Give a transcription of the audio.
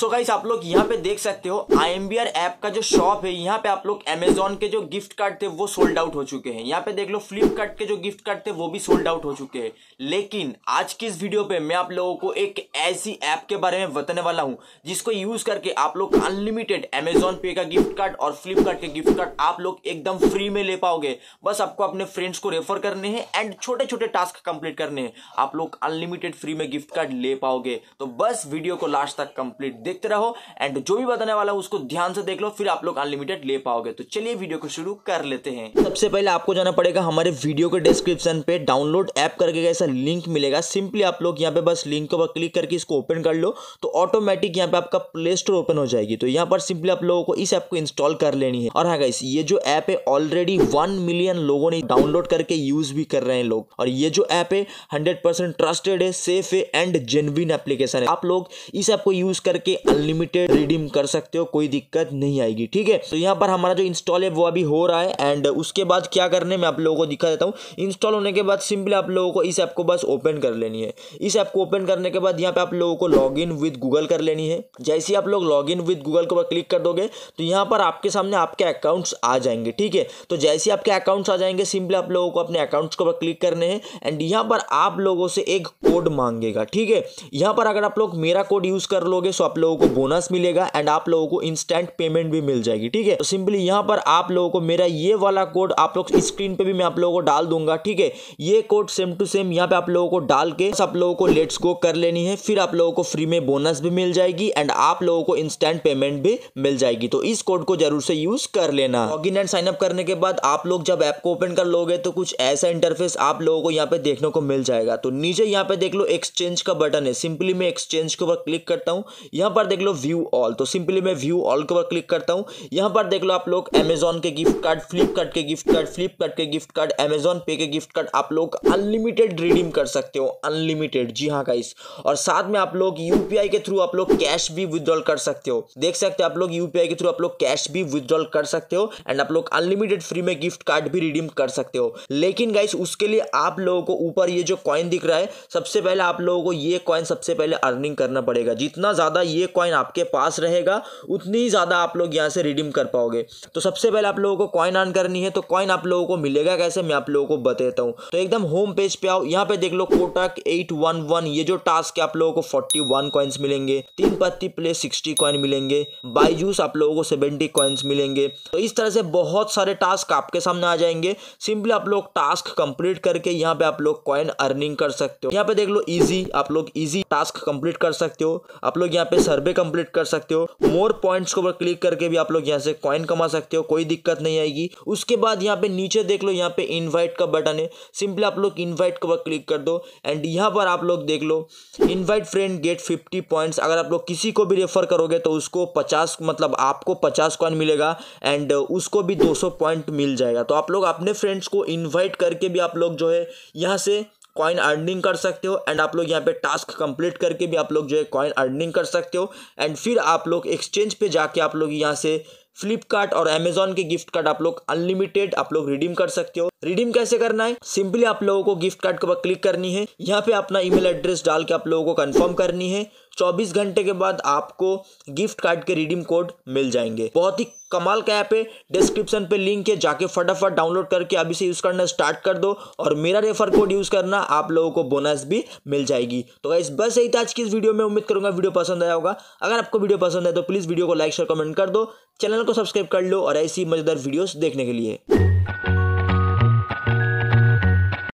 सो so guys आप लोग यहाँ पे देख सकते हो I M B R app का जो शॉप है यहाँ पे आप लोग अमेजोन के जो गिफ्ट कार्ड थे वो सोल्ड आउट हो चुके हैं यहाँ पे देख लो फ्लिपकार्ट के जो गिफ्ट कार्ड थे वो भी सोल्ड आउट हो चुके हैं लेकिन आज की इस वीडियो पे मैं आप लोगों को एक ऐसी ऐप के बारे में बताने वाला हूँ जिसको यूज करके आप लोग अनलिमिटेड अमेजोन पे का गिफ्ट कार्ड और फ्लिपकार्ट के गिफ्ट कार्ड आप लोग एकदम फ्री में ले पाओगे बस आपको अपने फ्रेंड्स को रेफर करने हैं एंड छोटे छोटे टास्क कंप्लीट करने हैं आप लोग अनलिमिटेड फ्री में गिफ्ट कार्ड ले पाओगे तो बस वीडियो को लास्ट तक कंप्लीट देखते रहो एंड जो भी बताने वाला उसको ध्यान से देख लो फिर आप लोग अनलिमिटेड ले पाओगे तो चलिए वीडियो को शुरू कर लेते हैं सबसे पहले आपको जाना पड़ेगा हमारे वीडियो के डिस्क्रिप्शन पे डाउनलोड ऐप करके ऐसा लिंक मिलेगा सिंपली आप लोग यहाँ पे बस लिंक के ऊपर क्लिक करके इसको ओपन कर लो तो ऑटोमेटिक यहाँ पे आपका प्ले स्टोर ओपन हो जाएगी तो यहाँ पर सिंपली आप लोगों को इस ऐप को इंस्टॉल कर लेनी है और हाँ गाइस ये जो ऐप है ऑलरेडी वन मिलियन लोगों ने डाउनलोड करके यूज भी कर रहे हैं लोग और ये जो ऐप है हंड्रेड ट्रस्टेड है सेफ है एंड जेनविन एप्लीकेशन है आप लोग इस ऐप को यूज करके करके अनलिमिटेड रिडीम कर सकते हो कोई दिक्कत नहीं आएगी ठीक है तो यहाँ पर हमारा जो इंस्टॉल है वो अभी हो रहा है एंड उसके बाद क्या करने मैं आप लोगों को दिखा देता हूँ इंस्टॉल होने के बाद सिंपली आप लोगों को इस ऐप को बस ओपन कर लेनी है इस ऐप को ओपन करने के बाद यहाँ पे आप लोगों को लॉग इन विद गूगल कर लेनी है जैसे ही आप लोग लॉग इन विद गूगल के ऊपर क्लिक कर दोगे तो यहाँ पर आपके सामने आपके अकाउंट्स आ जाएंगे ठीक है तो जैसे ही आपके अकाउंट्स आ जाएंगे सिंपली आप लोगों को अपने अकाउंट्स के ऊपर क्लिक करने हैं एंड यहाँ पर आप लोगों से एक कोड मांगेगा ठीक है यहाँ पर अगर आप लोग मेरा कोड यूज़ कर लोगे तो आप लोगों को बोनस मिलेगा एंड आप लोगों को इंस्टेंट पेमेंट भी मिल जाएगी ठीक है तो सिंपली यहाँ पर आप लोगों को मेरा ये वाला कोड आप लोग स्क्रीन पे भी मैं आप लोगों को डाल दूंगा ठीक है ये कोड सेम टू सेम यहाँ पे आप लोगों को डाल के आप लोगों को लेट्स गो कर लेनी है फिर आप लोगों को फ्री में बोनस भी मिल जाएगी एंड आप लोगों को इंस्टेंट पेमेंट भी मिल जाएगी तो इस कोड को जरूर से यूज कर लेना लॉगिन एंड साइनअप करने के बाद आप लोग जब ऐप को ओपन कर लोगे तो कुछ ऐसा इंटरफेस आप लोगों को यहाँ पे देखने को मिल जाएगा तो नीचे यहाँ पे देख लो एक्सचेंज का बटन है सिंपली मैं एक्सचेंज के ऊपर क्लिक करता हूँ यहाँ यहाँ पर देख लो व्यू ऑल तो सिंपली मैं व्यू ऑल के ऊपर क्लिक करता हूँ यहाँ पर देख लो आप लोग अमेजोन के गिफ्ट कार्ड फ्लिपकार्ट के गिफ्ट कार्ड फ्लिपकार्ट के गिफ्ट कार्ड अमेजोन पे के गिफ्ट कार्ड आप लोग अनलिमिटेड रिडीम कर सकते हो अनलिमिटेड जी हाँ गाइस और साथ में आप लोग यूपीआई के थ्रू आप लोग कैश भी विदड्रॉल कर सकते हो देख सकते हो आप लोग यूपीआई के थ्रू आप लोग कैश भी विदड्रॉल कर सकते हो एंड आप लोग अनलिमिटेड फ्री में गिफ्ट कार्ड भी रिडीम कर सकते हो लेकिन गाइस उसके लिए आप लोगों को ऊपर ये जो कॉइन दिख रहा है सबसे पहले आप लोगों को ये कॉइन सबसे पहले अर्निंग करना पड़ेगा जितना ज्यादा ये ये कॉइन आपके पास रहेगा उतनी ही ज़्यादा आप लोग यहाँ से रिडीम कर पाओगे तो सबसे पहले आप लोगों को कॉइन अर्न करनी है तो कॉइन आप लोगों को मिलेगा कैसे मैं आप लोगों को बताता हूँ तो एकदम होम पेज पे आओ यहाँ पे देख लो कोटक एट ये जो टास्क है आप लोगों को फोर्टी वन मिलेंगे तीन पत्ती प्ले सिक्सटी कॉइन मिलेंगे बाईजूस आप लोगों को सेवेंटी कॉइन्स मिलेंगे तो इस तरह से बहुत सारे टास्क आपके सामने आ जाएंगे सिंपली आप लोग टास्क कंप्लीट करके यहाँ पे आप लोग कॉइन अर्निंग कर सकते हो यहाँ पे देख लो इजी आप लोग इजी टास्क कंप्लीट कर सकते हो आप लोग यहाँ पे सर्वे कंप्लीट कर सकते हो मोर पॉइंट्स को क्लिक करके भी आप लोग यहाँ से कॉइन कमा सकते हो कोई दिक्कत नहीं आएगी उसके बाद यहाँ पे नीचे देख लो यहाँ पे इन्वाइट का बटन है सिंपली आप लोग इन्वाइट को क्लिक कर दो एंड यहाँ पर आप लोग देख लो invite friend get fifty points अगर आप लोग किसी को भी रेफर करोगे तो उसको पचास मतलब आपको पचास कॉइन मिलेगा एंड उसको भी दो सौ पॉइंट मिल जाएगा तो आप लोग अपने फ्रेंड्स को इन्वाइट करके भी आप लोग जो है यहाँ से कॉइन अर्निंग कर सकते हो एंड आप लोग यहाँ पे टास्क कंप्लीट करके भी आप लोग जो है कॉइन अर्निंग कर सकते हो एंड फिर आप लोग एक्सचेंज पे जाके आप लोग यहाँ से फ्लिपकार्ट और अमेजोन के गिफ्ट कार्ड आप लोग अनलिमिटेड आप लोग रिडीम कर सकते हो रिडीम कैसे करना है सिंपली आप लोगों को गिफ्ट कार्ड के ऊपर क्लिक करनी है यहाँ पे अपना ईमेल एड्रेस डाल के आप लोगों को कंफर्म करनी है 24 घंटे के बाद आपको गिफ्ट कार्ड के रिडीम कोड मिल जाएंगे बहुत ही कमाल का ऐप है डिस्क्रिप्शन पे लिंक है जाके फटाफट डाउनलोड करके अभी से यूज़ करना स्टार्ट कर दो और मेरा रेफर कोड यूज़ करना आप लोगों को बोनस भी मिल जाएगी तो इस बस यही था आज की इस वीडियो में उम्मीद करूंगा वीडियो पसंद आया होगा अगर आपको वीडियो पसंद है तो प्लीज़ वीडियो को लाइक शेयर कमेंट कर दो चैनल को सब्सक्राइब कर लो और ऐसी मज़ेदार वीडियोज़ देखने के लिए